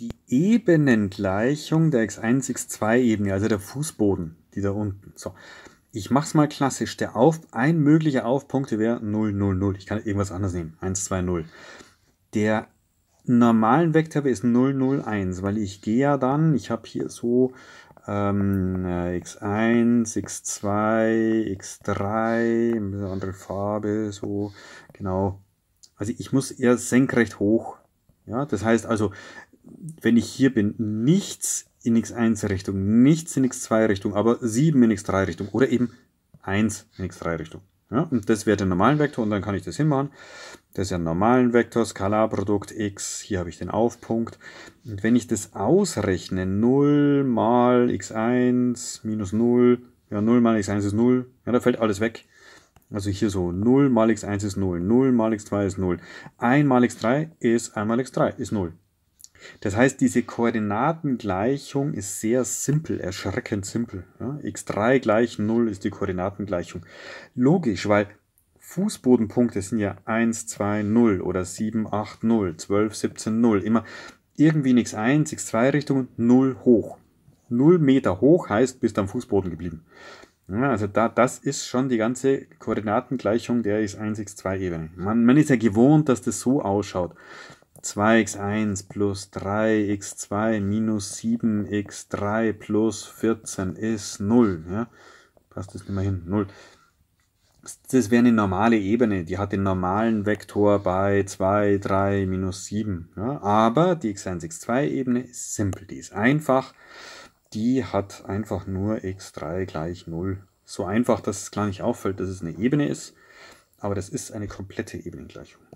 die Ebenengleichung der x1, x2-Ebene, also der Fußboden, die da unten. So. Ich mache es mal klassisch. Der Auf, ein möglicher Aufpunkt wäre 0, 0, 0. Ich kann irgendwas anderes nehmen. 1, 2, 0. Der normalen Vektor ist 0, 0, 1, weil ich gehe ja dann, ich habe hier so ähm, x1, x2, x3, eine andere Farbe, so, genau. Also ich muss eher senkrecht hoch. Ja, das heißt also, wenn ich hier bin, nichts in x1 Richtung, nichts in x2 Richtung, aber 7 in x3 Richtung oder eben 1 in x3 Richtung. Ja, und das wäre der normalen Vektor und dann kann ich das hinmachen. Das ist ja ein normalen Vektor, Skalarprodukt x, hier habe ich den Aufpunkt. Und wenn ich das ausrechne, 0 mal x1 minus 0, ja 0 mal x1 ist 0, ja da fällt alles weg. Also hier so 0 mal x1 ist 0, 0 mal x2 ist 0, 1 mal x3 ist 1 mal x3 ist 0. Das heißt, diese Koordinatengleichung ist sehr simpel, erschreckend simpel. Ja, x3 gleich 0 ist die Koordinatengleichung. Logisch, weil Fußbodenpunkte sind ja 1, 2, 0 oder 7, 8, 0, 12, 17, 0. Immer irgendwie nichts 1, x2 Richtung 0 hoch. 0 Meter hoch heißt, bist am Fußboden geblieben. Ja, also da, das ist schon die ganze Koordinatengleichung der x1, x2-Ebene. Man, man ist ja gewohnt, dass das so ausschaut. 2x1 plus 3x2 minus 7x3 plus 14 ist 0. Ja? Passt das nicht mehr hin? 0. Das wäre eine normale Ebene, die hat den normalen Vektor bei 2, 3, minus 7. Ja? Aber die x1, x2-Ebene ist simpel, die ist einfach. Die hat einfach nur x3 gleich 0. So einfach, dass es gar nicht auffällt, dass es eine Ebene ist. Aber das ist eine komplette Ebenengleichung.